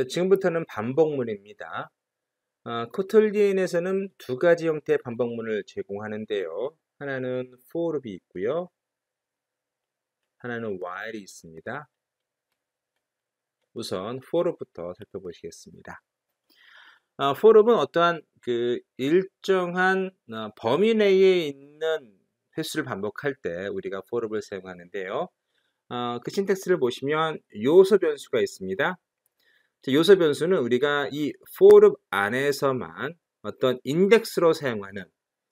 네, 지금부터는 반복문입니다. 아, 어, 코틀리엔에서는 두 가지 형태의 반복문을 제공하는데요. 하나는 for이 있고요. 하나는 while이 있습니다. 우선 for부터 살펴보시겠습니다. 아, 어, for은 어떠한 그 일정한 어, 범위 내에 있는 횟수를 반복할 때 우리가 for을 사용하는데요. 어, 그 신텍스를 보시면 요소 변수가 있습니다. 요소 변수는 우리가 이 for l 안에서만 어떤 인덱스로 사용하는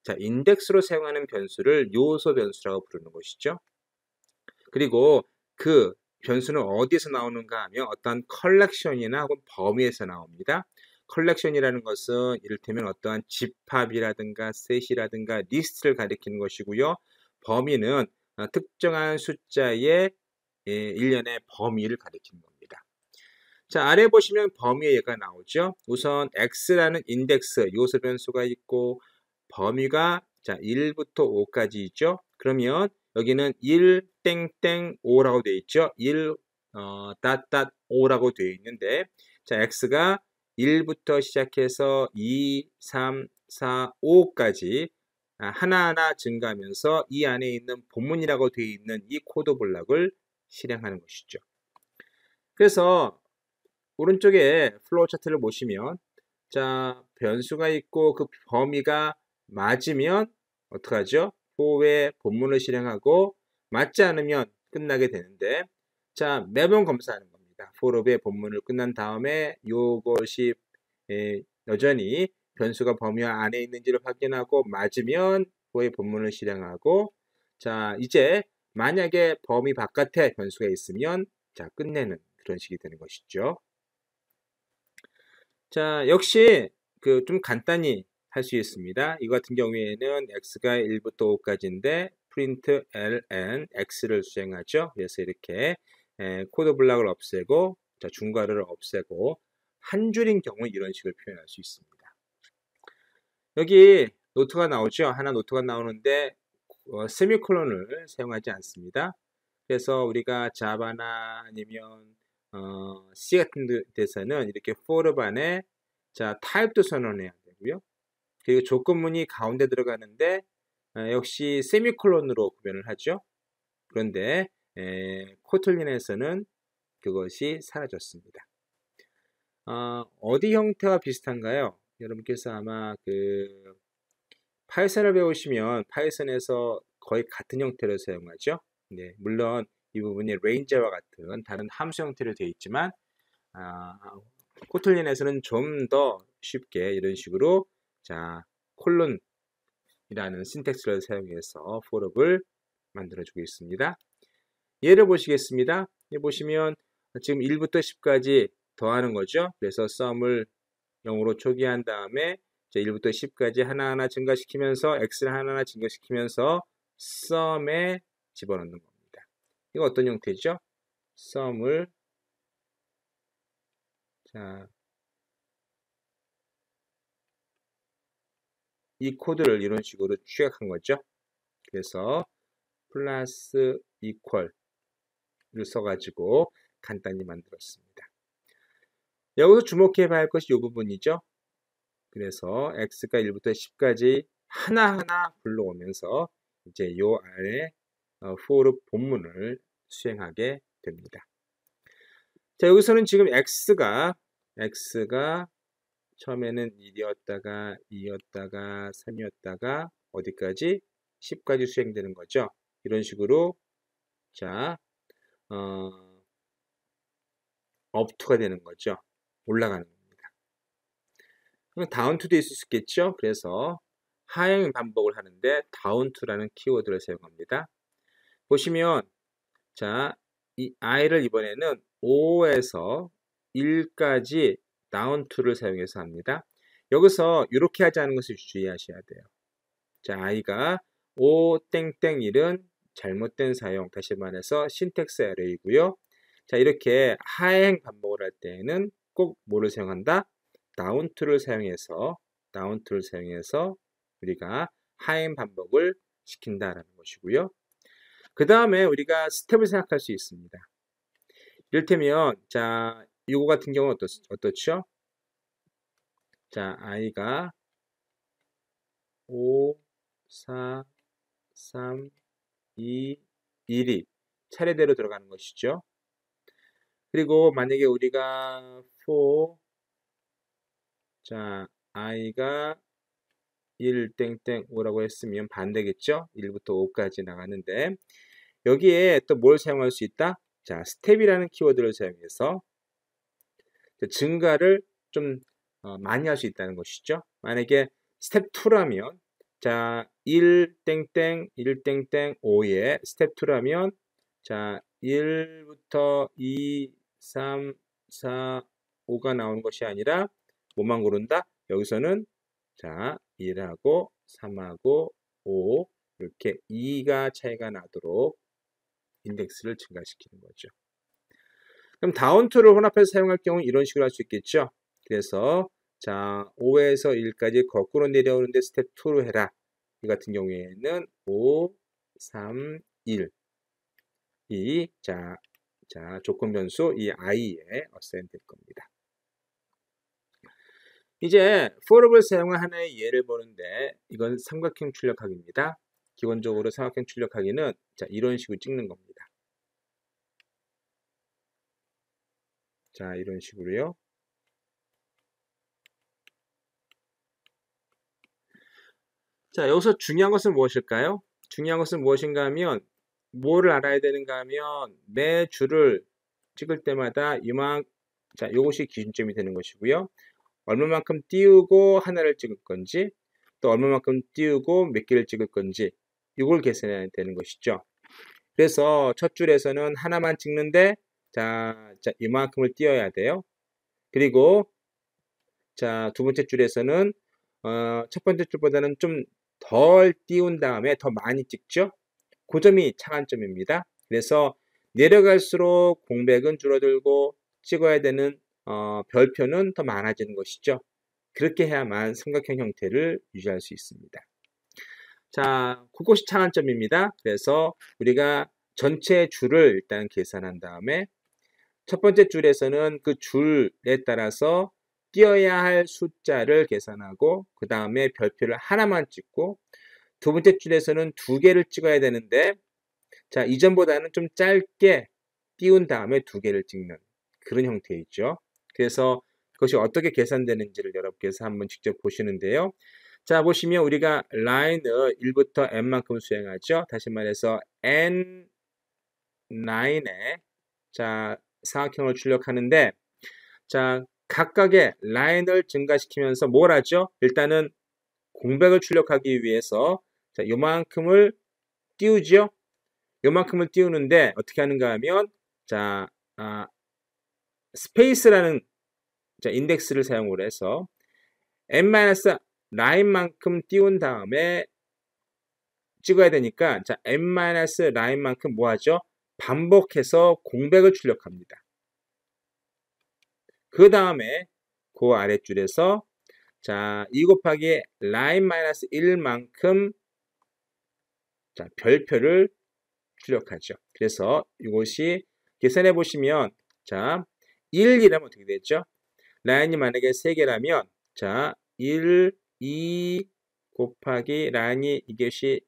자, 인덱스로 사용하는 변수를 요소 변수라고 부르는 것이죠. 그리고 그 변수는 어디에서 나오는가 하면 어떤 컬렉션이나 혹은 범위에서 나옵니다. 컬렉션이라는 것은 이를테면 어떠한 집합이라든가 셋이라든가 리스트를 가리키는 것이고요. 범위는 어, 특정한 숫자의 예, 일련의 범위를 가리키는 겁니다. 자, 아래 보시면 범위의 얘가 나오죠. 우선 x라는 인덱스, 요소 변수가 있고 범위가 자, 1부터 5까지 있죠. 그러면 여기는 1 땡땡 5라고 되어 있죠. 1 어, 닷닷 5라고 되어 있는데 자, x가 1부터 시작해서 2, 3, 4, 5까지 하나하나 증가하면서 이 안에 있는 본문이라고 되어 있는 이 코드 블록을 실행하는 것이죠. 그래서 오른쪽에 플로우 차트를 보시면 자 변수가 있고 그 범위가 맞으면 어떡하죠? 호의 본문을 실행하고 맞지 않으면 끝나게 되는데 자 매번 검사하는 겁니다. 포로의 본문을 끝난 다음에 요것이 에, 여전히 변수가 범위 안에 있는지를 확인하고 맞으면 호의 본문을 실행하고 자 이제 만약에 범위 바깥에 변수가 있으면 자 끝내는 그런 식이 되는 것이죠. 자, 역시 그 좀 간단히 할 수 있습니다. 이 같은 경우에는 x가 1부터 5까지인데 print ln x를 수행하죠. 그래서 이렇게 에, 코드 블락을 없애고 자, 중괄호를 없애고 한 줄인 경우 이런 식으로 표현할 수 있습니다. 여기 노트가 나오죠. 하나 노트가 나오는데 어, 세미콜론을 사용하지 않습니다. 그래서 우리가 자바나 아니면 어, C 같은 데서는 이렇게 for 반에 자 타입도 선언해야 되고요. 그리고 조건문이 가운데 들어가는데 어, 역시 세미콜론으로 구별을 하죠. 그런데 에, 코틀린에서는 그것이 사라졌습니다. 어, 어디 형태와 비슷한가요? 여러분께서 아마 그 파이썬을 배우시면 파이썬에서 거의 같은 형태로 사용하죠. 네, 물론 이 부분이 레인제와 같은 다른 함수 형태로 되어 있지만 아, 코틀린에서는 좀 더 쉽게 이런 식으로 자 콜론이라는 신텍스를 사용해서 포럽을 만들어주고 있습니다. 예를 보시겠습니다. 보시면 지금 1부터 10까지 더하는 거죠. 그래서 썸을 0으로 초기한 다음에 이 1부터 10까지 하나하나 증가시키면서 x를 하나하나 증가시키면서 썸에 집어넣는 거. 이거 어떤 형태죠? 썸을 자, 이 코드를 이런 식으로 취약한 거죠. 그래서 플러스 이퀄을 써가지고 간단히 만들었습니다. 여기서 주목해 야할 것이 이 부분이죠. 그래서 x가 1부터 10까지 하나하나 불러오면서 이제 요 아래 포르 어, 본문을 수행하게 됩니다. 자, 여기서는 지금 x가 x가 처음에는 1이었다가 2였다가 3이었다가 어디까지 10까지 수행되는 거죠. 이런 식으로 자, 어, 업투가 되는 거죠. 올라가는 겁니다. 다운투도 있을 수 있겠죠. 그래서 하행 반복을 하는데 다운투라는 키워드를 사용합니다. 보시면 자, 이 i를 이번에는 5에서 1까지 down to를 사용해서 합니다. 여기서 이렇게 하지 않은 것을 주의하셔야 돼요. 자, i가 5 땡땡 1은 잘못된 사용, 다시 말해서 신텍스 에러이고요. 자, 이렇게 하행 반복을 할 때에는 꼭 뭐를 사용한다? down to를 사용해서 down to를 사용해서 우리가 하행 반복을 시킨다라는 것이고요. 그 다음에 우리가 스텝을 생각할 수 있습니다. 이를테면, 자, 이거 같은 경우는 어떻, 어떻죠? 자, 아이가 5, 4, 3, 2, 1이 차례대로 들어가는 것이죠. 그리고 만약에 우리가 4, 자, i가 1 땡땡 5라고 했으면 반대겠죠? 1부터 5까지 나가는데 여기에 또 뭘 사용할 수 있다? 자, 스텝이라는 키워드를 사용해서 증가를 좀 어, 많이 할 수 있다는 것이죠. 만약에 스텝 2라면 자, 1 땡땡 1 땡땡 5에 스텝 2라면 자, 1부터 2 3 4 5가 나오는 것이 아니라 뭐만 고른다? 여기서는 자, 1하고 3하고 5 이렇게 2가 차이가 나도록 인덱스를 증가시키는 거죠. 그럼 다운투를 혼합해서 사용할 경우 이런 식으로 할 수 있겠죠. 그래서 자 5에서 1까지 거꾸로 내려오는데 스텝 2로 해라. 이 같은 경우에는 5, 3, 1, 2, 자, 자 조건 변수 이 i에 어센 될 겁니다. 이제 for를 사용한 하나의 예를 보는데 이건 삼각형 출력하기입니다. 기본적으로 삼각형 출력하기는 자 이런 식으로 찍는 겁니다. 자, 이런 식으로요. 자, 여기서 중요한 것은 무엇일까요? 중요한 것은 무엇인가 하면 뭐를 알아야 되는가 하면 매 줄을 찍을 때마다 이만 자, 요것이 기준점이 되는 것이고요. 얼마만큼 띄우고 하나를 찍을 건지 또 얼마만큼 띄우고 몇 개를 찍을 건지 이걸 계산해야 되는 것이죠. 그래서 첫 줄에서는 하나만 찍는데 자, 자 이만큼을 띄어야 돼요. 그리고 자, 두 번째 줄에서는 어, 첫 번째 줄보다는 좀 덜 띄운 다음에 더 많이 찍죠. 그 점이 차안점입니다 그래서 내려갈수록 공백은 줄어들고 찍어야 되는 어, 별표는 더 많아지는 것이죠. 그렇게 해야만 삼각형 형태를 유지할 수 있습니다. 자, 그것이 차안점입니다 그래서 우리가 전체 줄을 일단 계산한 다음에 첫 번째 줄에서는 그 줄에 따라서 띄어야 할 숫자를 계산하고 그 다음에 별표를 하나만 찍고 두 번째 줄에서는 두 개를 찍어야 되는데 자 이전보다는 좀 짧게 띄운 다음에 두 개를 찍는 그런 형태이죠. 그래서 그것이 어떻게 계산되는지를 여러분께서 한번 직접 보시는데요. 자 보시면 우리가 라인을 1부터 n만큼 수행하죠. 다시 말해서 n 9에 자 사각형을 출력하는데 자 각각의 라인을 증가시키면서 뭘 하죠? 일단은 공백을 출력하기 위해서 자 요만큼을 띄우죠. 요만큼을 띄우는데 어떻게 하는가 하면 자 아, 스페이스라는 자, 인덱스를 사용을 해서 n 라인만큼 띄운 다음에 찍어야 되니까 자 n 라인만큼 뭐 하죠? 반복해서 공백을 출력합니다. 그 다음에 그 아랫줄에서 자, 2 곱하기 라인 마이너스 1만큼 자, 별표를 출력하죠. 그래서 이것이 계산해 보시면 자, 1이라면 어떻게 되죠? 라인이 만약에 3개라면 자, 1, 2 곱하기 라인이 이것이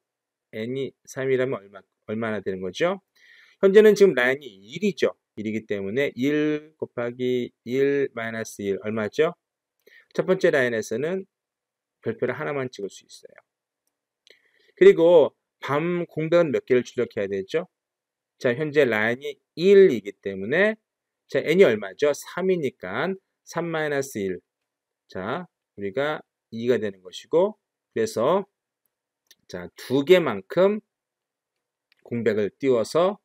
n이 3이라면 얼마, 얼마나 되는 거죠? 현재는 지금 라인이 1이죠. 1이기 때문에 1 곱하기 1 마이너스 1 얼마죠? 첫 번째 라인에서는 별표를 하나만 찍을 수 있어요. 그리고 밤 공백은 몇 개를 출력해야 되죠? 자, 현재 라인이 1이기 때문에 자, n이 얼마죠? 3이니까 3-1. 자, 우리가 2가 되는 것이고 그래서 자, 두 개만큼 공백을 띄워서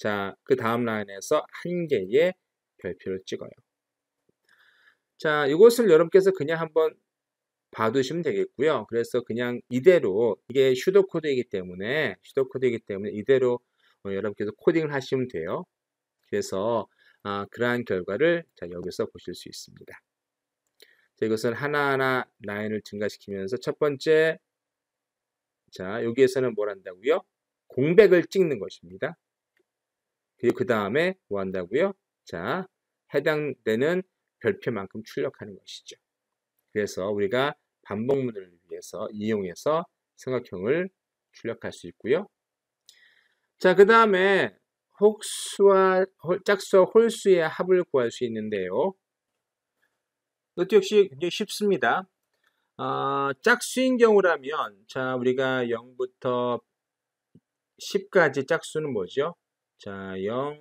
자, 그 다음 라인에서 한 개의 별표를 찍어요. 자, 이것을 여러분께서 그냥 한번 봐두시면 되겠고요. 그래서 그냥 이대로 이게 슈도 코드이기 때문에 슈도 코드이기 때문에 이대로 어, 여러분께서 코딩을 하시면 돼요. 그래서 아, 그러한 결과를 자, 여기서 보실 수 있습니다. 자, 이것은 하나하나 라인을 증가시키면서 첫 번째 자 여기에서는 뭘 한다고요? 공백을 찍는 것입니다. 그리고 그 다음에 뭐 한다고요? 자, 해당되는 별표만큼 출력하는 것이죠. 그래서 우리가 반복문을 위해서 이용해서 삼각형을 출력할 수 있고요. 자, 그 다음에 혹수와 짝수와 홀수의 합을 구할 수 있는데요. 이것도 역시 굉장히 쉽습니다. 어, 짝수인 경우라면 자 우리가 0부터 10까지 짝수는 뭐죠? 자, 0,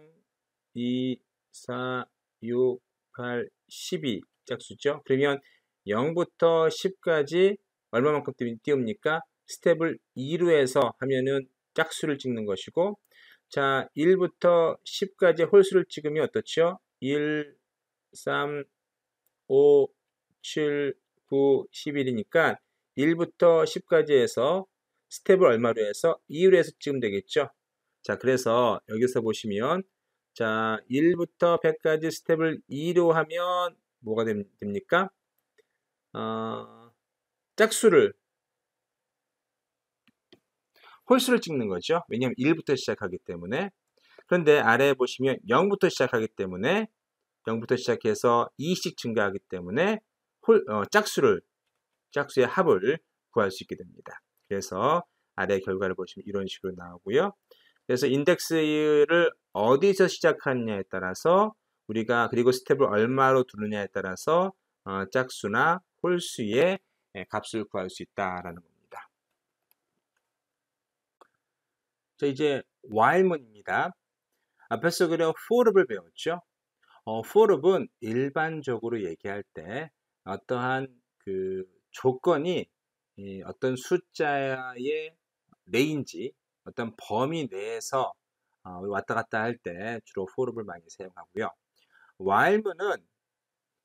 2, 4, 6, 8, 12 짝수죠. 그러면 0부터 10까지 얼마만큼 띄웁니까? 스텝을 2로 해서 하면은 짝수를 찍는 것이고 자, 1부터 10까지 홀수를 찍으면 어떻죠? 1, 3, 5, 7, 9, 11이니까 1부터 10까지 해서 스텝을 얼마로 해서 2로 해서 찍으면 되겠죠? 자, 그래서 여기서 보시면 자, 1부터 100까지 스텝을 2로 하면 뭐가 됩니까? 어, 짝수를 홀수를 찍는 거죠. 왜냐하면 1부터 시작하기 때문에. 그런데 아래에 보시면 0부터 시작하기 때문에 0부터 시작해서 2씩 증가하기 때문에 홀, 어, 짝수를 짝수의 합을 구할 수 있게 됩니다. 그래서 아래 결과를 보시면 이런 식으로 나오고요. 그래서 인덱스를 어디서 시작하느냐에 따라서 우리가 그리고 스텝을 얼마로 두느냐에 따라서 어, 짝수나 홀수의 예, 값을 구할 수 있다라는 겁니다. 자 이제 while문입니다. 앞에서 그려 f o r l 을 배웠죠. 어, f o r 은 일반적으로 얘기할 때 어떠한 그 조건이 어떤 숫자의 레인지 어떤 범위 내에서 어, 왔다 갔다 할 때 주로 for를 많이 사용하고요. while는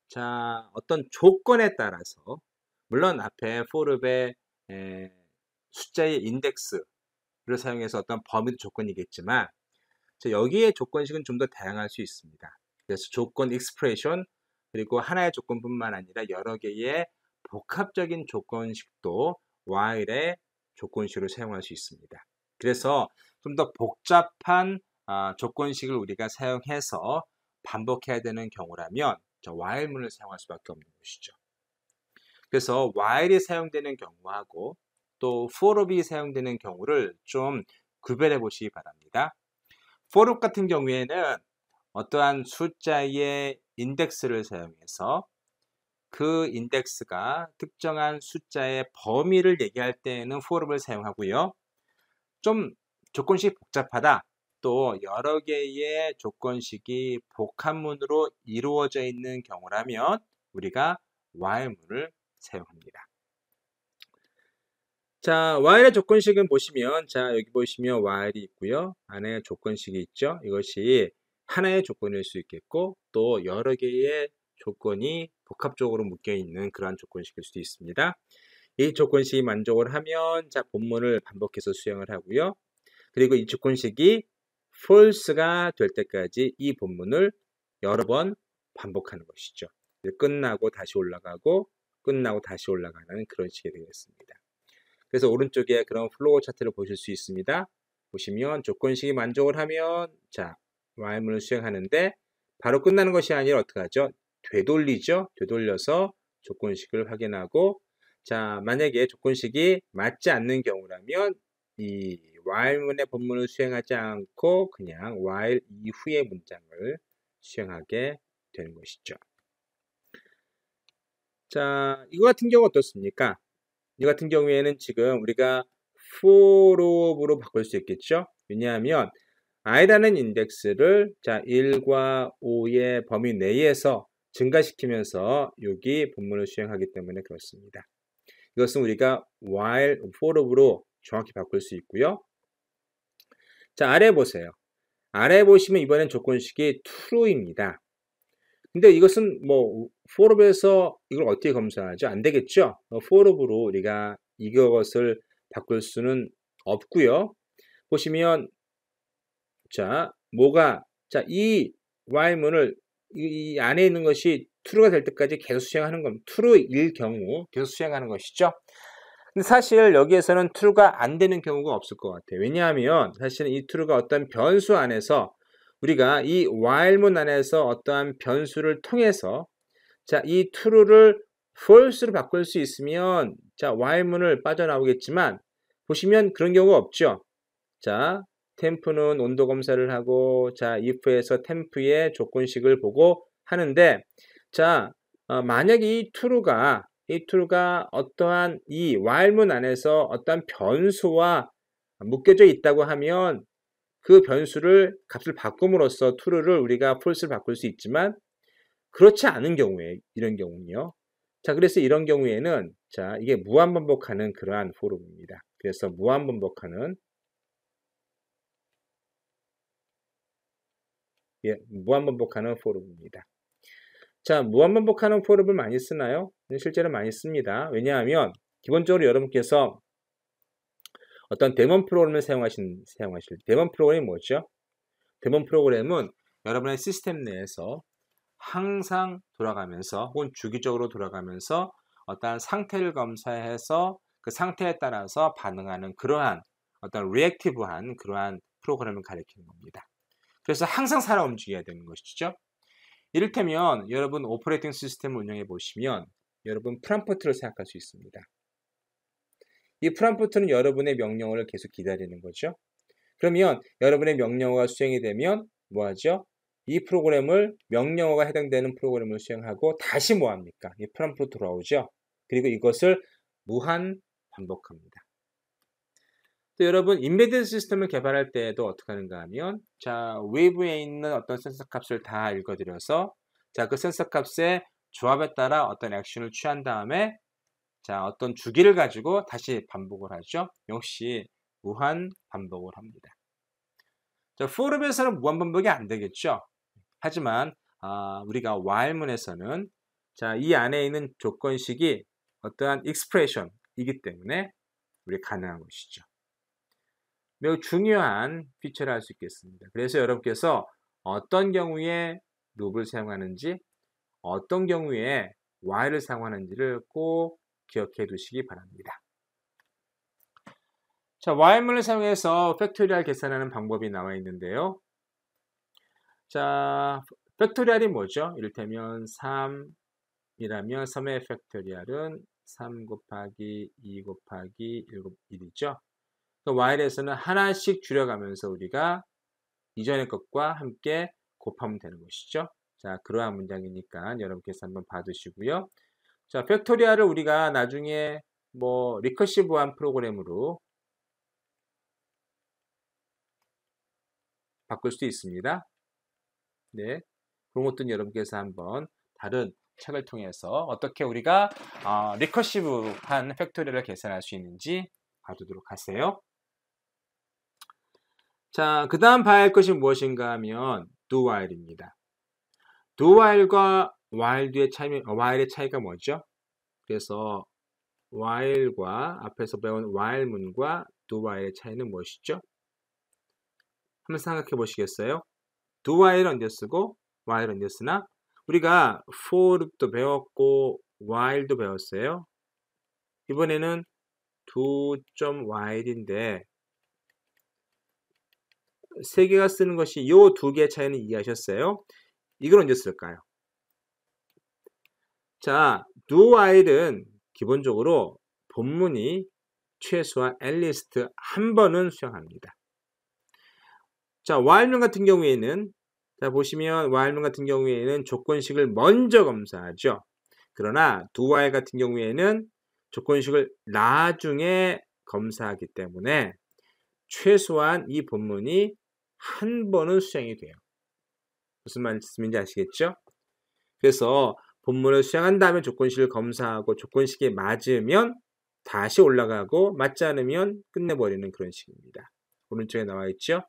자 어떤 조건에 따라서 물론 앞에 포럼의 숫자의 인덱스를 사용해서 어떤 범위 조건이겠지만 자, 여기에 조건식은 좀 더 다양할 수 있습니다. 그래서 조건 expression 그리고 하나의 조건뿐만 아니라 여러 개의 복합적인 조건식도 while의 조건식으로 사용할 수 있습니다. 그래서 좀 더 복잡한 아, 조건식을 우리가 사용해서 반복해야 되는 경우라면 저 while문을 사용할 수밖에 없는 것이죠. 그래서 while이 사용되는 경우하고 또 for o o 이 사용되는 경우를 좀 구별해 보시기 바랍니다. for o o 같은 경우에는 어떠한 숫자의 인덱스를 사용해서 그 인덱스가 특정한 숫자의 범위를 얘기할 때에는 for l o o 을 사용하고요. 좀조건식 복잡하다. 또 여러 개의 조건식이 복합문으로 이루어져 있는 경우라면 우리가 while문을 사용합니다. 자, while의 조건식은 보시면 자, 여기 보시면 while이 있고요. 안에 조건식이 있죠. 이것이 하나의 조건일 수 있겠고 또 여러 개의 조건이 복합적으로 묶여 있는 그러한 조건식일 수도 있습니다. 이 조건식이 만족을 하면 자 본문을 반복해서 수행을 하고요. 그리고 이 조건식이 false가 될 때까지 이 본문을 여러 번 반복하는 것이죠. 끝나고 다시 올라가고 끝나고 다시 올라가는 그런 식이 되겠습니다. 그래서 오른쪽에 그런 플로우 차트를 보실 수 있습니다. 보시면 조건식이 만족을 하면 자마문을 수행하는데 바로 끝나는 것이 아니라 어떻게 하죠? 되돌리죠. 되돌려서 조건식을 확인하고 자, 만약에 조건식이 맞지 않는 경우라면 이 while문의 본문을 수행하지 않고 그냥 while 이후의 문장을 수행하게 되는 것이죠. 자, 이거 같은 경우 어떻습니까? 이 같은 경우에는 지금 우리가 for로으로 바꿀 수 있겠죠? 왜냐하면 i라는 인덱스를 자 1과 5의 범위 내에서 증가시키면서 여기 본문을 수행하기 때문에 그렇습니다. 이것은 우리가 while, for로 정확히 바꿀 수 있고요. 자, 아래 보세요. 아래 보시면 이번엔 조건식이 true입니다. 근데 이것은 뭐 for에서 이걸 어떻게 검사하죠? 안 되겠죠? 어, for로 우리가 이것을 바꿀 수는 없고요. 보시면 자, 뭐가 자, 이 while문을 이 안에 있는 것이 true가 될 때까지 계속 수행하는 겁니다. true일 경우 계속 수행하는 것이죠. 근데 사실 여기에서는 true가 안 되는 경우가 없을 것 같아요. 왜냐하면 사실은 이 true가 어떤 변수 안에서 우리가 이 while문 안에서 어떠한 변수를 통해서 자, 이 true를 false로 바꿀 수 있으면 자, while문을 빠져나오겠지만 보시면 그런 경우가 없죠. 자, 템프는 온도 검사를 하고 자, if에서 템프의 조건식을 보고 하는데 자, 어, 만약에 이 true가 이 true가 어떠한 이 while문 안에서 어떠한 변수와 묶여져 있다고 하면 그 변수를 값을 바꿈으로써 true를 우리가 false를 바꿀 수 있지만 그렇지 않은 경우에 이런 경우는요. 자, 그래서 이런 경우에는 자, 이게 무한 반복하는 그러한 f 포럼입니다. 그래서 무한 반복하는 예, 무한 반복하는 f 포럼입니다. 자, 무한반복하는 포럽을 많이 쓰나요? 네, 실제로 많이 씁니다. 왜냐하면 기본적으로 여러분께서 어떤 데몬 프로그램을 사용하신, 사용하실 데몬 프로그램이 뭐죠? 데몬 프로그램은 여러분의 시스템 내에서 항상 돌아가면서 혹은 주기적으로 돌아가면서 어떤 상태를 검사해서 그 상태에 따라서 반응하는 그러한 어떤 리액티브한 그러한 프로그램을 가리키는 겁니다. 그래서 항상 살아 움직여야 되는 것이죠. 이를테면 여러분 오퍼레이팅 시스템을 운영해 보시면 여러분 프롬프트를 생각할 수 있습니다. 이 프롬프트는 여러분의 명령어를 계속 기다리는 거죠. 그러면 여러분의 명령어가 수행이 되면 뭐하죠? 이 프로그램을 명령어가 해당되는 프로그램을 수행하고 다시 뭐합니까? 이 프롬프트 로 돌아오죠. 그리고 이것을 무한 반복합니다. 또 여러분 인베드 시스템을 개발할 때에도 어떻게 하는가 하면 자 웨이브에 있는 어떤 센서 값을 다 읽어드려서 자그 센서 값의 조합에 따라 어떤 액션을 취한 다음에 자 어떤 주기를 가지고 다시 반복을 하죠. 역시 무한 반복을 합니다. 자 포르에서는 무한 반복이 안 되겠죠. 하지만 아, 우리가 while문에서는 자이 안에 있는 조건식이 어떠한 익스프레션이기 때문에 우리 가능한 것이죠. 매우 중요한 피처를 할 수 있겠습니다. 그래서 여러분께서 어떤 경우에 l 을 사용하는지 어떤 경우에 Y를 사용하는지를 꼭 기억해 두시기 바랍니다. 자, y h 을 사용해서 팩토리얼 계산하는 방법이 나와 있는데요. 자, 팩토리얼이 뭐죠? 이를테면 3이라면 3의 팩토리얼은 3 곱하기 2 곱하기 7, 1이죠. while에서는 하나씩 줄여가면서 우리가 이전의 것과 함께 곱하면 되는 것이죠. 자, 그러한 문장이니까 여러분께서 한번 봐두시고요. 자, 팩토리아를 우리가 나중에 뭐 리커시브한 프로그램으로 바꿀 수도 있습니다. 네, 그런 것도 여러분께서 한번 다른 책을 통해서 어떻게 우리가 어, 리커시브한 팩토리를 계산할 수 있는지 봐두도록 하세요. 자, 그 다음 봐야 할 것이 무엇인가 하면 do while입니다. do while과 while의 차이, 어, while의 차이가 뭐죠? 그래서 while과 앞에서 배운 while 문과 do while의 차이는 무엇이죠? 한번 생각해 보시겠어요? do while 언제 쓰고 while 언제 쓰나? 우리가 for도 배웠고 while도 배웠어요. 이번에는 do.while인데 세 개가 쓰는 것이 이 두 개의 차이는 이해하셨어요? 이걸 언제 쓸까요? 자, do i 은 기본적으로 본문이 최소한 at least 한 번은 수행합니다. 자, while문 같은 경우에는 자, 보시면 while문 같은 경우에는 조건식을 먼저 검사하죠. 그러나 do while 같은 경우에는 조건식을 나중에 검사하기 때문에 최소한 이 본문이 한 번은 수행이 돼요. 무슨 말씀인지 아시겠죠? 그래서 본문을 수행한 다음에 조건식을 검사하고 조건식에 맞으면 다시 올라가고 맞지 않으면 끝내버리는 그런 식입니다. 오른쪽에 나와 있죠?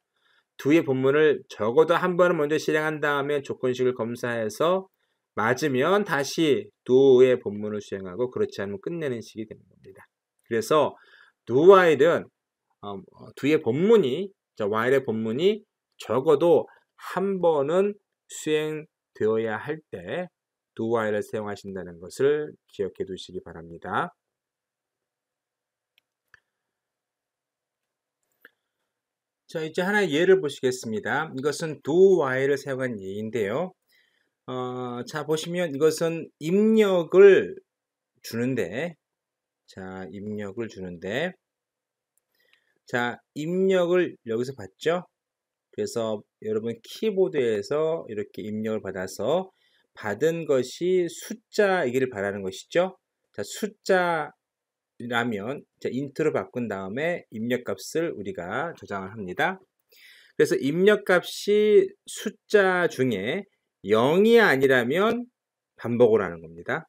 두의 본문을 적어도 한 번은 먼저 실행한 다음에 조건식을 검사해서 맞으면 다시 두의 본문을 수행하고 그렇지 않으면 끝내는 식이 되는 겁니다. 그래서 두와 w h i 은 어, 어 의 본문이 자, w h 의 본문이 적어도 한 번은 수행되어야 할때두와 w h 을 사용하신다는 것을 기억해 두시기 바랍니다. 자, 이제 하나의 예를 보시겠습니다. 이것은 do while을 사용한 예인데요. 어, 자, 보시면 이것은 입력을 주는데, 자, 입력을 주는데, 자, 입력을 여기서 봤죠? 그래서 여러분 키보드에서 이렇게 입력을 받아서 받은 것이 숫자이기를 바라는 것이죠. 자, 숫자라면 자, 인트로 바꾼 다음에 입력값을 우리가 저장을 합니다. 그래서 입력값이 숫자 중에 0이 아니라면 반복을 하는 겁니다.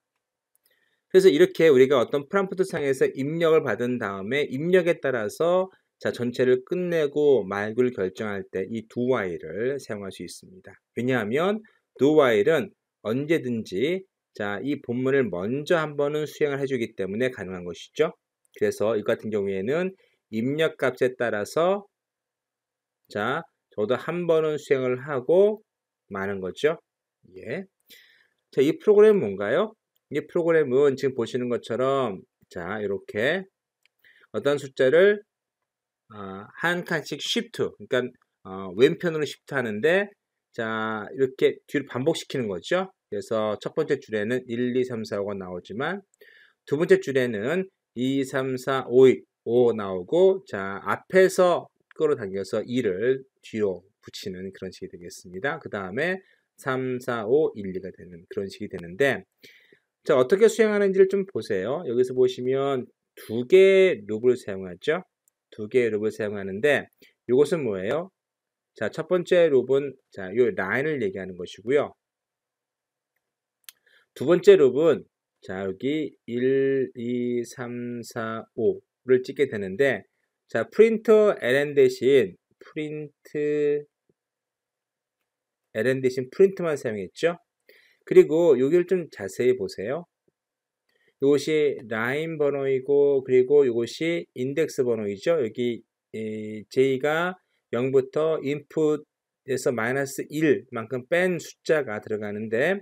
그래서 이렇게 우리가 어떤 프롬프트 상에서 입력을 받은 다음에 입력에 따라서 자, 전체를 끝내고 말구를 결정할 때 이두 o while을 사용할 수 있습니다. 왜냐하면 두 o while은 언제든지 자, 이 본문을 먼저 한 번은 수행을 해주기 때문에 가능한 것이죠. 그래서 이 같은 경우에는 입력 값에 따라서 자, 저도 한 번은 수행을 하고 많은 거죠. 예. 자, 이 프로그램은 뭔가요? 이 프로그램은 지금 보시는 것처럼 자, 이렇게 어떤 숫자를 어, 한 칸씩 쉬프트 그러니까 어, 왼편으로 쉬프트 하는데 자 이렇게 뒤로 반복시키는 거죠 그래서 첫 번째 줄에는 1, 2, 3, 4, 5가 나오지만 두 번째 줄에는 2, 3, 4, 5, 5 나오고 자 앞에서 끌어당겨서 2를 뒤로 붙이는 그런 식이 되겠습니다 그 다음에 3, 4, 5, 1, 2가 되는 그런 식이 되는데 자 어떻게 수행하는지를 좀 보세요 여기서 보시면 두 개의 룹을 사용하죠 두 개의 룹을 사용하는데 이것은 뭐예요? 자, 첫 번째 룹은 자, 요 라인을 얘기하는 것이고요. 두 번째 룹은 자, 여기 1 2 3 4 5를 찍게 되는데 자, 프린터 ln 대신 프린트 ln 대신 프린트만 사용했죠? 그리고 여기를 좀 자세히 보세요. 이것이 라인 번호이고 그리고 이것이 인덱스 번호이죠. 여기 J가 0부터 인풋에서 마이너스 1만큼 뺀 숫자가 들어가는데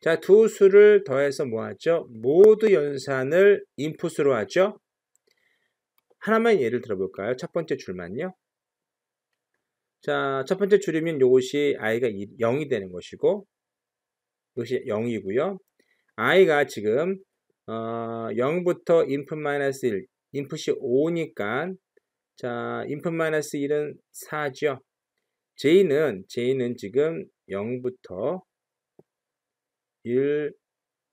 자, 두 수를 더해서 뭐 하죠? 모두 연산을 인풋으로 하죠. 하나만 예를 들어볼까요? 첫 번째 줄만요. 자, 첫 번째 줄이면 이것이 i가 0이 되는 것이고, 이것이 0이고요. i가 지금 어, 0부터 인풋-1, 인풋이 5니까 자, 인풋-1은 4죠. j는 j는 지금 0부터 1,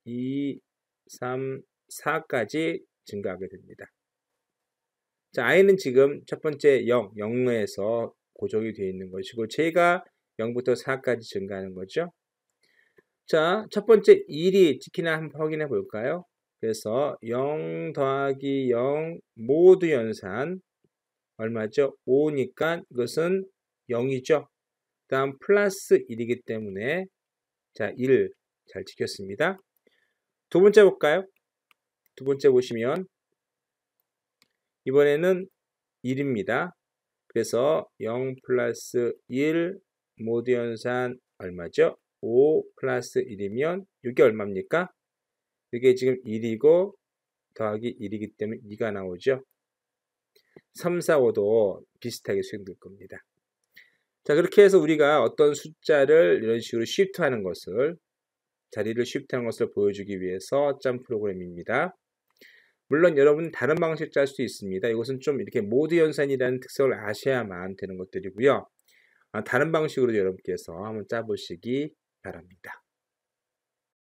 2, 3, 4까지 증가하게 됩니다. 자, i는 지금 첫 번째 0, 0에서 고정이 되어 있는 것이고 j가 0부터 4까지 증가하는 거죠. 자, 첫 번째 1이 찍히나 한번 확인해 볼까요? 그래서 0 더하기 0 모두 연산 얼마죠? 5니까 이것은 0이죠. 다음 플러스 1이기 때문에 자 1 잘 지켰습니다. 두 번째 볼까요? 두 번째 보시면 이번에는 1입니다. 그래서 0 플러스 1 모두 연산 얼마죠? 5 플러스 1이면 6이 얼마입니까? 이게 지금 1이고 더하기 1이기 때문에 2가 나오죠. 3, 4, 5도 비슷하게 수행될 겁니다. 자, 그렇게 해서 우리가 어떤 숫자를 이런 식으로 쉬프트하는 것을 자리를 쉬프트하는 것을 보여주기 위해서 짬 프로그램입니다. 물론 여러분 다른 방식을 짤 수도 있습니다. 이것은 좀 이렇게 모드 연산이라는 특성을 아셔야만 되는 것들이고요. 아, 다른 방식으로 여러분께서 한번 짜보시기 바랍니다.